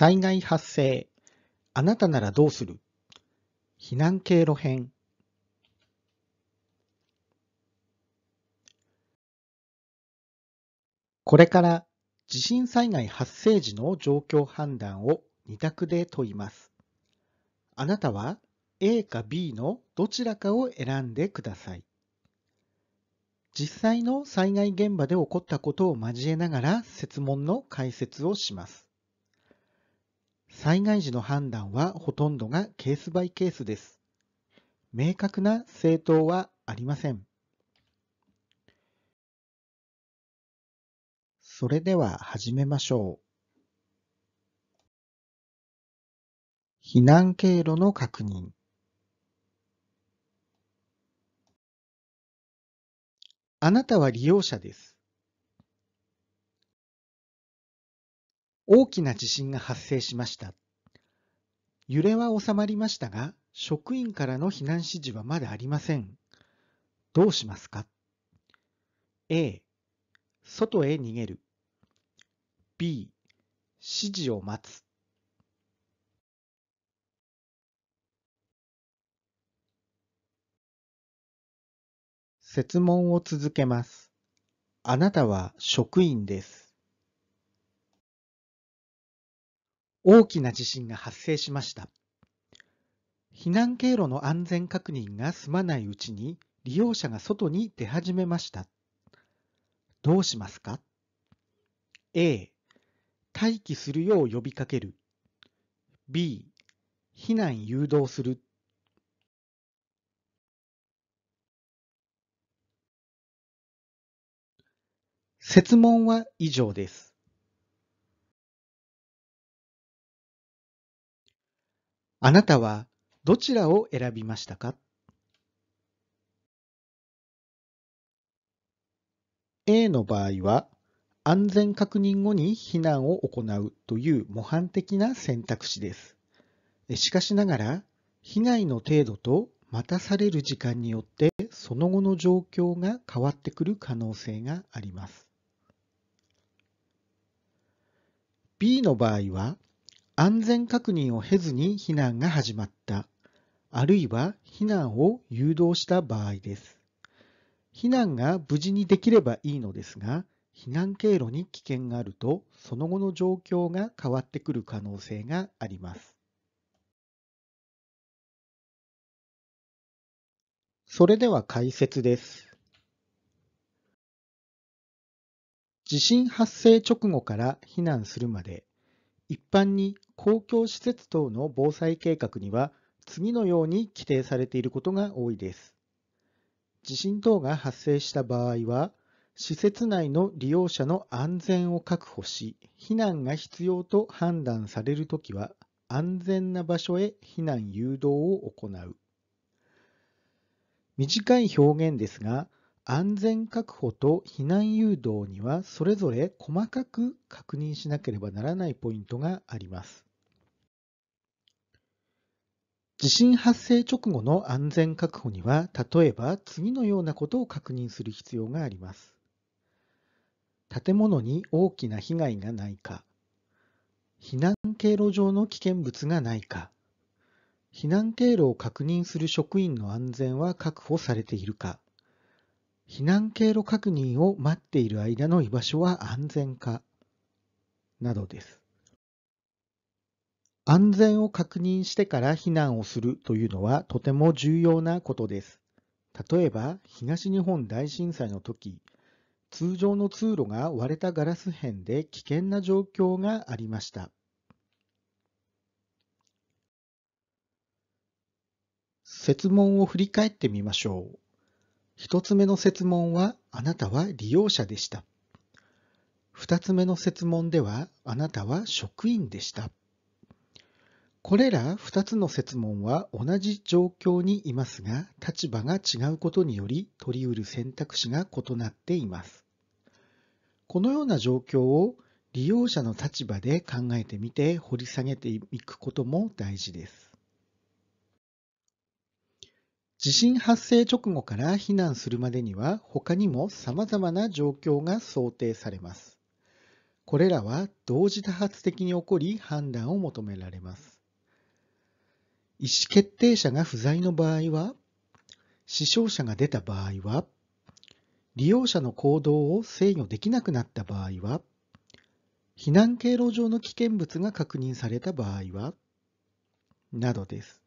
災害発生。あなたならどうする避難経路編。これから地震災害発生時の状況判断を2択で問います。あなたは A か B のどちらかを選んでください。実際の災害現場で起こったことを交えながら設問の解説をします。災害時の判断はほとんどがケースバイケースです。明確な正当はありません。それでは始めましょう。避難経路の確認。あなたは利用者です。大きな地震が発生しました。揺れは収まりましたが、職員からの避難指示はまだありません。どうしますか ?A、外へ逃げる。B、指示を待つ。説問を続けます。あなたは職員です。大きな地震が発生しました。避難経路の安全確認が済まないうちに利用者が外に出始めました。どうしますか ?A、待機するよう呼びかける。B、避難誘導する。設問は以上です。あなたはどちらを選びましたか A の場合は安全確認後に避難を行うという模範的な選択肢です。しかしながら被害の程度と待たされる時間によってその後の状況が変わってくる可能性があります。B の場合は安全確認を経ずに避難が始まった、あるいは避難を誘導した場合です。避難が無事にできればいいのですが、避難経路に危険があると、その後の状況が変わってくる可能性があります。それでは解説です。地震発生直後から避難するまで、一般に公共施設等の防災計画には次のように規定されていることが多いです。地震等が発生した場合は、施設内の利用者の安全を確保し、避難が必要と判断されるときは、安全な場所へ避難誘導を行う。短い表現ですが、安全確保と避難誘導にはそれぞれ細かく確認しなければならないポイントがあります。地震発生直後の安全確保には、例えば次のようなことを確認する必要があります。建物に大きな被害がないか、避難経路上の危険物がないか、避難経路を確認する職員の安全は確保されているか、避難経路確認を待っている間の居場所は安全かなどです。安全を確認してから避難をするというのはとても重要なことです。例えば東日本大震災の時、通常の通路が割れたガラス片で危険な状況がありました。設問を振り返ってみましょう。一つ目の設問はあなたは利用者でした。二つ目の設問ではあなたは職員でした。これら二つの設問は同じ状況にいますが、立場が違うことにより取り得る選択肢が異なっています。このような状況を利用者の立場で考えてみて掘り下げていくことも大事です。地震発生直後から避難するまでには他にも様々な状況が想定されます。これらは同時多発的に起こり判断を求められます。意思決定者が不在の場合は、死傷者が出た場合は、利用者の行動を制御できなくなった場合は、避難経路上の危険物が確認された場合は、などです。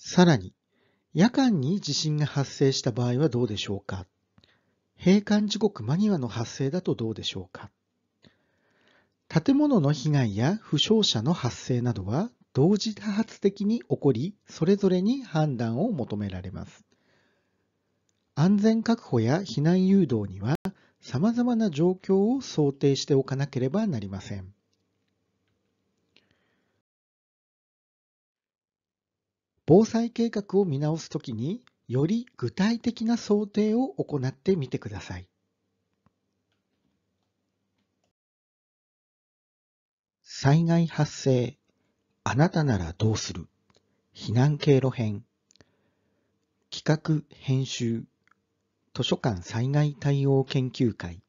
さらに、夜間に地震が発生した場合はどうでしょうか閉館時刻間際の発生だとどうでしょうか建物の被害や負傷者の発生などは同時多発的に起こり、それぞれに判断を求められます。安全確保や避難誘導には様々な状況を想定しておかなければなりません。防災計画を見直すときにより具体的な想定を行ってみてください。災害発生、あなたならどうする避難経路編企画・編集図書館災害対応研究会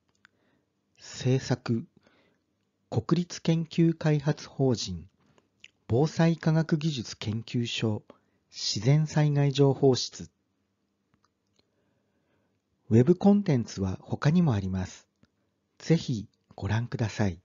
制作国立研究開発法人防災科学技術研究所自然災害情報室。ウェブコンテンツは他にもあります。ぜひご覧ください。